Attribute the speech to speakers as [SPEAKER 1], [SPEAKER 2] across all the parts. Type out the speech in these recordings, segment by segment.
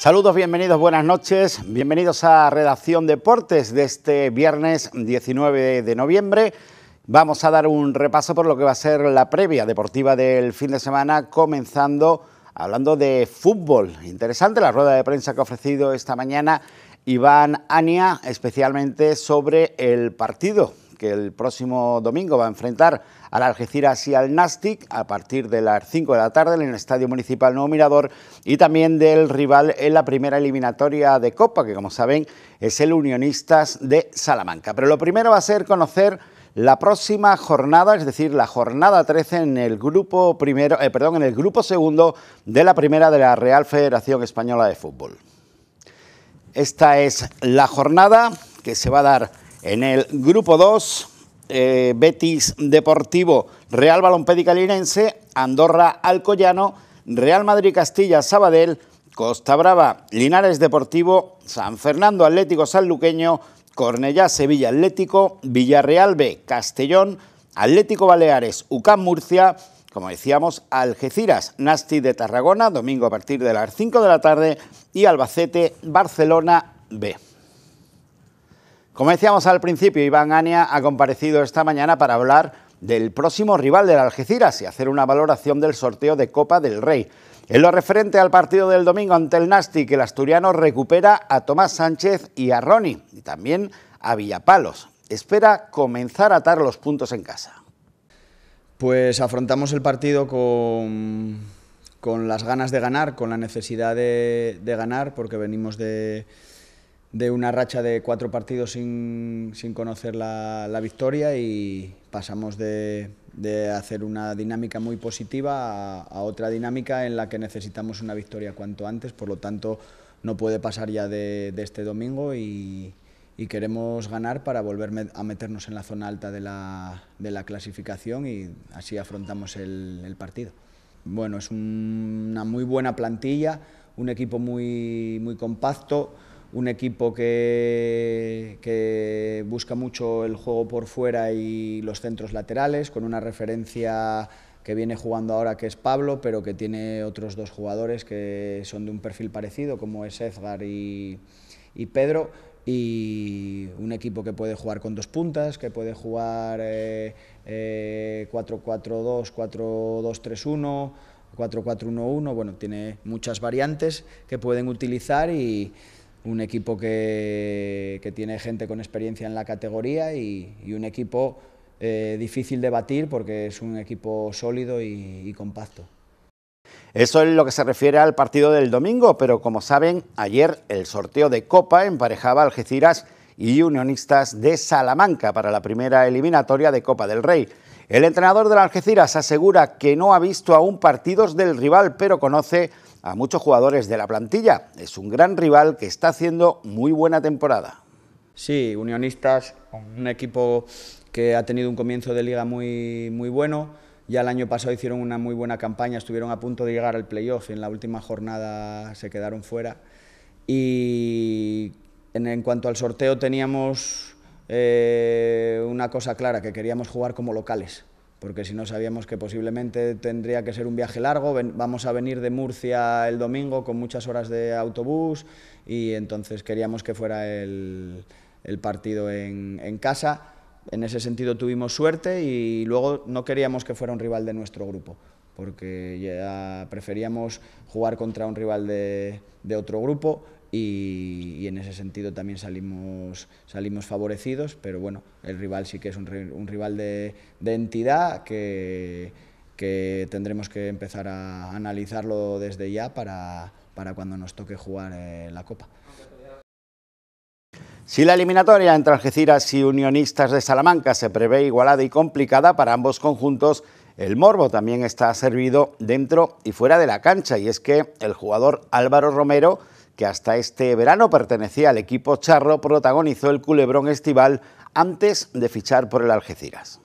[SPEAKER 1] Saludos, bienvenidos, buenas noches, bienvenidos a Redacción Deportes de este viernes 19 de noviembre. Vamos a dar un repaso por lo que va a ser la previa deportiva del fin de semana, comenzando hablando de fútbol. Interesante la rueda de prensa que ha ofrecido esta mañana Iván Ania, especialmente sobre el partido que el próximo domingo va a enfrentar al Algeciras y al Nastic a partir de las 5 de la tarde en el Estadio Municipal Nuevo Mirador y también del rival en la primera eliminatoria de Copa, que como saben es el Unionistas de Salamanca. Pero lo primero va a ser conocer la próxima jornada, es decir, la jornada 13 en el grupo primero, eh, perdón, en el grupo segundo de la primera de la Real Federación Española de Fútbol. Esta es la jornada que se va a dar en el grupo 2, eh, Betis Deportivo, Real Balompédica Andorra Alcoyano, Real Madrid Castilla Sabadell, Costa Brava Linares Deportivo, San Fernando Atlético Sanluqueño, Cornellá Sevilla Atlético, Villarreal B Castellón, Atlético Baleares UCAM Murcia, como decíamos, Algeciras, Nasti de Tarragona, domingo a partir de las 5 de la tarde, y Albacete, Barcelona B. Como decíamos al principio, Iván Ania ha comparecido esta mañana para hablar del próximo rival del Algeciras y hacer una valoración del sorteo de Copa del Rey. En lo referente al partido del domingo ante el Nasti, que el asturiano recupera a Tomás Sánchez y a Ronnie, y también a Villapalos. Espera comenzar a atar los
[SPEAKER 2] puntos en casa. Pues afrontamos el partido con, con las ganas de ganar, con la necesidad de ganar, porque venimos de, de una racha de cuatro partidos sin, sin conocer la, la, victoria y pasamos de, de, hacer una dinámica muy positiva a, otra dinámica en la que necesitamos una victoria cuanto antes, por lo tanto no puede pasar ya de, de este domingo y, y, queremos ganar para volver a meternos en la zona alta de la, de la clasificación y así afrontamos el, partido. Bueno, es una muy buena plantilla, un equipo muy, muy compacto, un equipo que, busca mucho el juego por fuera y los centros laterales, con una referencia que viene jugando ahora que es Pablo, pero que tiene otros dos jugadores que son de un perfil parecido, como es Edgar y, Pedro, y un equipo que puede jugar con dos puntas, que puede jugar 4-4-2, 4-2-3-1, 4-4-1-1, bueno, tiene muchas variantes que pueden utilizar y un equipo que, tiene gente con experiencia en la categoría y, un equipo eh, difícil de batir porque es un equipo sólido y, y compacto.
[SPEAKER 1] Eso es lo que se refiere al partido del domingo, pero como saben, ayer el sorteo de Copa emparejaba Algeciras y Unionistas de Salamanca para la primera eliminatoria de Copa del Rey. El entrenador la Algeciras asegura que no ha visto aún partidos del rival, pero conoce a muchos jugadores de la plantilla. Es un gran rival que está haciendo muy
[SPEAKER 2] buena temporada. Sí, Unionistas, un equipo que ha tenido un comienzo de liga muy, muy bueno. Ya el año pasado hicieron una muy buena campaña, estuvieron a punto de llegar al playoff, en la última jornada se quedaron fuera. Y en cuanto al sorteo teníamos eh, una cosa clara, que queríamos jugar como locales, porque si no sabíamos que posiblemente tendría que ser un viaje largo, vamos a venir de Murcia el domingo con muchas horas de autobús y entonces queríamos que fuera el, partido en, casa. En ese sentido tuvimos suerte y luego no queríamos que fuera un rival de nuestro grupo, porque ya preferíamos jugar contra un rival de, otro grupo y, en ese sentido también salimos, favorecidos, pero bueno, el rival sí que es un, rival de, entidad que, tendremos que empezar a analizarlo desde ya para, cuando nos toque jugar eh, la Copa.
[SPEAKER 1] Si la eliminatoria entre Algeciras y Unionistas de Salamanca se prevé igualada y complicada para ambos conjuntos, el morbo también está servido dentro y fuera de la cancha, y es que el jugador Álvaro Romero que hasta este verano pertenecía al equipo charro, protagonizó el culebrón estival antes de fichar por el Algeciras.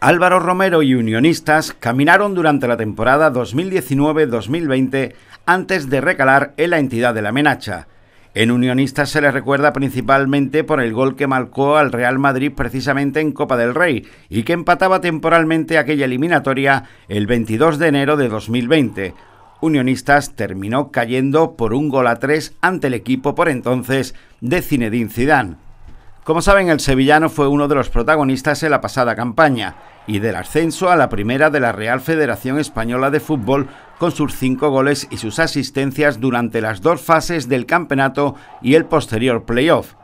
[SPEAKER 1] Álvaro Romero y Unionistas caminaron durante la temporada 2019-2020 antes de recalar en la entidad de la Menacha. En Unionistas se les recuerda principalmente por el gol que marcó al Real Madrid precisamente en Copa del Rey y que empataba temporalmente aquella eliminatoria el 22 de enero de 2020, Unionistas terminó cayendo por un gol a tres ante el equipo por entonces de Zinedine Zidane. Como saben, el sevillano fue uno de los protagonistas en la pasada campaña y del ascenso a la primera de la Real Federación Española de Fútbol con sus cinco goles y sus asistencias durante las dos fases del campeonato y el posterior playoff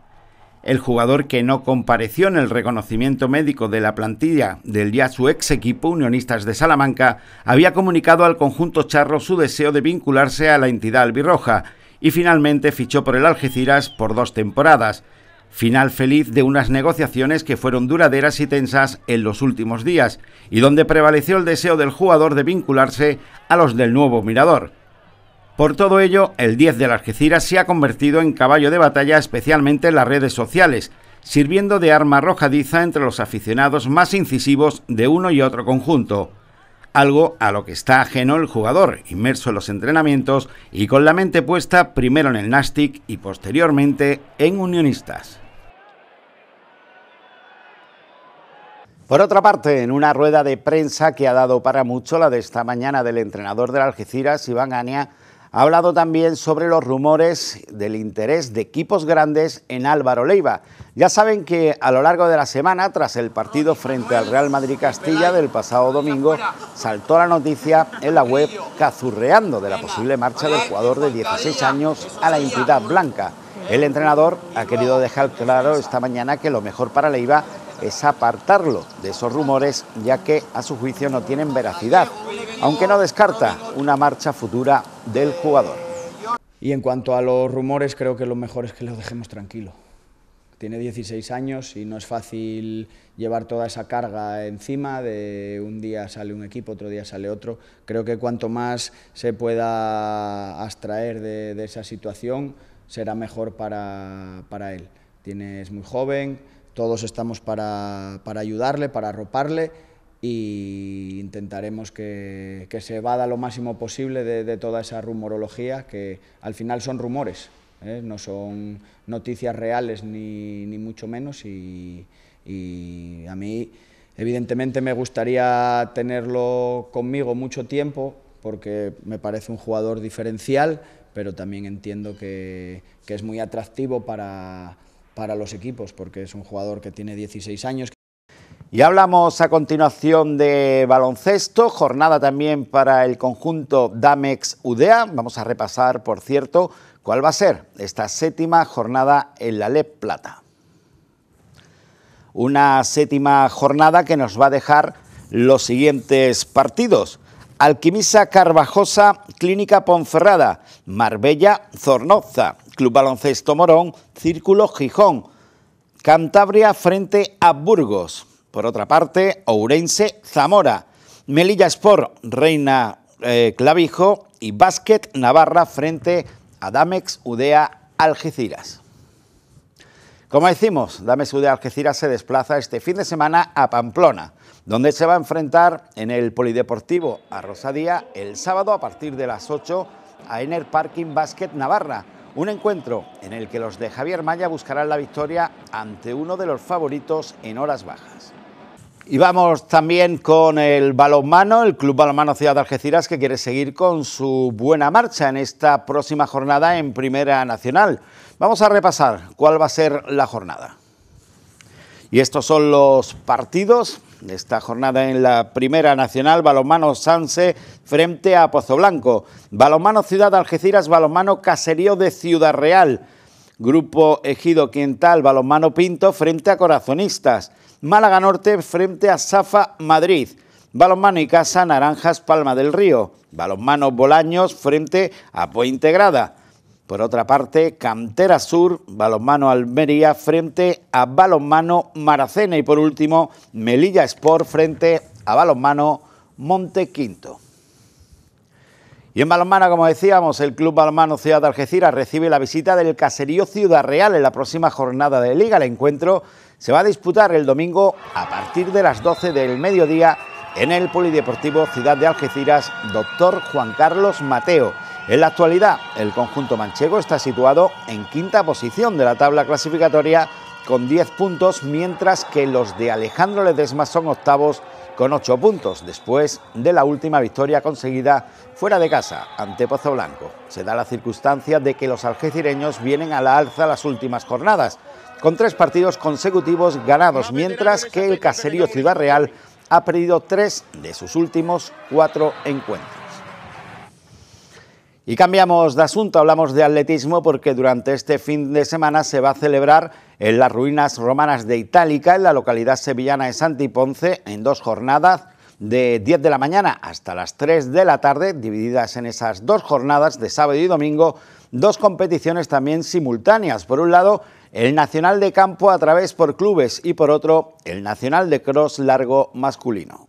[SPEAKER 1] el jugador que no compareció en el reconocimiento médico de la plantilla del ya su ex equipo Unionistas de Salamanca, había comunicado al conjunto charro su deseo de vincularse a la entidad albirroja y finalmente fichó por el Algeciras por dos temporadas. Final feliz de unas negociaciones que fueron duraderas y tensas en los últimos días y donde prevaleció el deseo del jugador de vincularse a los del nuevo Mirador. Por todo ello, el 10 de Algeciras se ha convertido en caballo de batalla especialmente en las redes sociales, sirviendo de arma arrojadiza entre los aficionados más incisivos de uno y otro conjunto, algo a lo que está ajeno el jugador, inmerso en los entrenamientos y con la mente puesta primero en el Nastic y posteriormente en Unionistas. Por otra parte, en una rueda de prensa que ha dado para mucho la de esta mañana del entrenador del Algeciras, Iván Ania, ha hablado también sobre los rumores del interés de equipos grandes en Álvaro Leiva. Ya saben que a lo largo de la semana, tras el partido frente al Real Madrid Castilla del pasado domingo, saltó la noticia en la web cazurreando de la posible marcha del jugador de 16 años a la entidad blanca. El entrenador ha querido dejar claro esta mañana que lo mejor para Leiva es apartarlo de esos rumores, ya que a su juicio no tienen veracidad,
[SPEAKER 2] aunque no descarta una marcha futura del jugador. Y en cuanto a los rumores, creo que lo mejor es que lo dejemos tranquilo. Tiene 16 años y no es fácil llevar toda esa carga encima de un día sale un equipo, otro día sale otro. Creo que cuanto más se pueda abstraer de, esa situación, será mejor para, para él. ...es muy joven, todos estamos para, ayudarle, para arroparle e intentaremos que, se vada lo máximo posible de, toda esa rumorología, que al final son rumores, ¿eh? no son noticias reales ni, mucho menos y, a mí evidentemente me gustaría tenerlo conmigo mucho tiempo porque me parece un jugador diferencial, pero también entiendo que es muy atractivo para para los equipos, porque es un jugador que tiene 16 años.
[SPEAKER 1] Y hablamos a continuación de baloncesto, jornada también para el conjunto Damex Udea. Vamos a repasar, por cierto, cuál va a ser esta séptima jornada en la LEP Plata. Una séptima jornada que nos va a dejar los siguientes partidos. Alquimisa Carvajosa, Clínica Ponferrada, Marbella Zornoza, Club Baloncesto Morón, Círculo Gijón. Cantabria frente a Burgos. Por otra parte, Ourense Zamora. Melilla Sport, Reina eh, Clavijo y Básquet Navarra frente a Damex Udea Algeciras. Como decimos, Damex Udea Algeciras se desplaza este fin de semana a Pamplona, donde se va a enfrentar en el Polideportivo a Rosadía el sábado a partir de las 8 a Ener Parking Básquet Navarra un encuentro en el que los de Javier Maya buscarán la victoria ante uno de los favoritos en horas bajas. Y vamos también con el balonmano, el Club Balonmano Ciudad de Algeciras, que quiere seguir con su buena marcha en esta próxima jornada en Primera Nacional. Vamos a repasar cuál va a ser la jornada. Y estos son los partidos esta jornada en la Primera Nacional, balomano Sanse frente a Pozo Blanco. Balonmano Ciudad Algeciras, balomano Caserío de Ciudad Real, Grupo Ejido Quintal, balomano Pinto frente a Corazonistas, Málaga Norte frente a Safa Madrid, Balonmano y Casa Naranjas Palma del Río, Balonmano Bolaños frente a Puente Integrada por otra parte, Cantera Sur, Balonmano Almería frente a Balonmano Maracena y por último, Melilla Sport frente a Balonmano Monte Quinto. Y en balonmano, como decíamos, el Club Balonmano Ciudad de Algeciras recibe la visita del Caserío Ciudad Real en la próxima jornada de Liga. El encuentro se va a disputar el domingo a partir de las 12 del mediodía en el Polideportivo Ciudad de Algeciras, Doctor Juan Carlos Mateo. En la actualidad, el conjunto manchego está situado en quinta posición de la tabla clasificatoria con 10 puntos, mientras que los de Alejandro Ledesma son octavos con 8 puntos, después de la última victoria conseguida fuera de casa ante Pozo Blanco. Se da la circunstancia de que los algecireños vienen a la alza las últimas jornadas, con tres partidos consecutivos ganados, mientras que el caserío Ciudad Real ha perdido tres de sus últimos cuatro encuentros. Y cambiamos de asunto, hablamos de atletismo porque durante este fin de semana se va a celebrar en las ruinas romanas de Itálica, en la localidad sevillana de Santi Ponce, en dos jornadas de 10 de la mañana hasta las 3 de la tarde, divididas en esas dos jornadas de sábado y domingo, dos competiciones también simultáneas. Por un lado, el Nacional de Campo a través por clubes y por otro, el Nacional de Cross Largo masculino.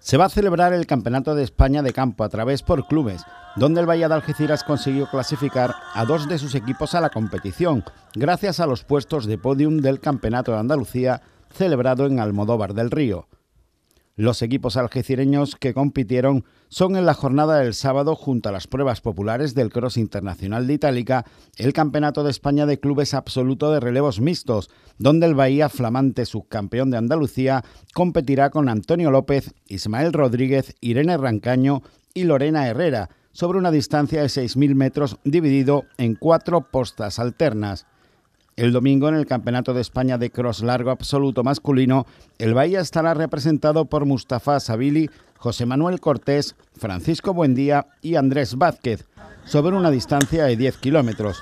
[SPEAKER 1] Se va a celebrar el Campeonato de España de campo a través por clubes, donde el Valladolid de Algeciras consiguió clasificar a dos de sus equipos a la competición, gracias a los puestos de podium del Campeonato de Andalucía celebrado en Almodóvar del Río. Los equipos algecireños que compitieron son en la jornada del sábado junto a las pruebas populares del Cross Internacional de Itálica, el Campeonato de España de Clubes Absoluto de Relevos Mixtos, donde el Bahía, flamante subcampeón de Andalucía, competirá con Antonio López, Ismael Rodríguez, Irene Rancaño y Lorena Herrera, sobre una distancia de 6.000 metros dividido en cuatro postas alternas. El domingo en el Campeonato de España de Cross Largo Absoluto Masculino, el Bahía estará representado por Mustafa Sabili, José Manuel Cortés, Francisco Buendía y Andrés Vázquez, sobre una distancia de 10 kilómetros.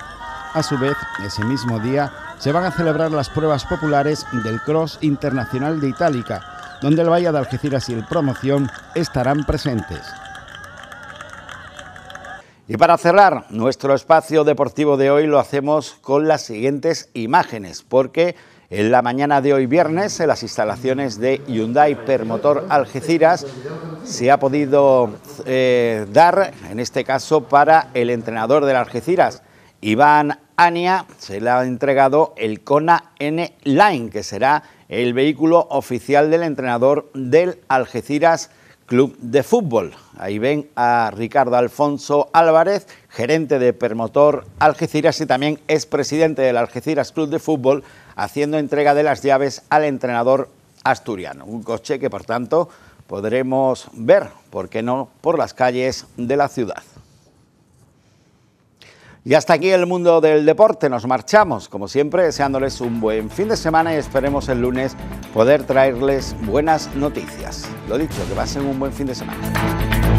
[SPEAKER 1] A su vez, ese mismo día, se van a celebrar las pruebas populares del Cross Internacional de Itálica, donde el Bahía de Algeciras y el Promoción estarán presentes. Y para cerrar nuestro espacio deportivo de hoy lo hacemos con las siguientes imágenes, porque en la mañana de hoy viernes en las instalaciones de Hyundai Permotor Algeciras se ha podido eh, dar, en este caso para el entrenador del Algeciras, Iván Ania, se le ha entregado el Kona N-Line, que será el vehículo oficial del entrenador del Algeciras Club de Fútbol. Ahí ven a Ricardo Alfonso Álvarez, gerente de Permotor Algeciras y también es presidente del Algeciras Club de Fútbol, haciendo entrega de las llaves al entrenador asturiano. Un coche que, por tanto, podremos ver, ¿por qué no?, por las calles de la ciudad. Y hasta aquí el mundo del deporte. Nos marchamos, como siempre, deseándoles un buen fin de semana y esperemos el lunes poder traerles buenas noticias. Lo dicho, que pasen un buen fin de semana.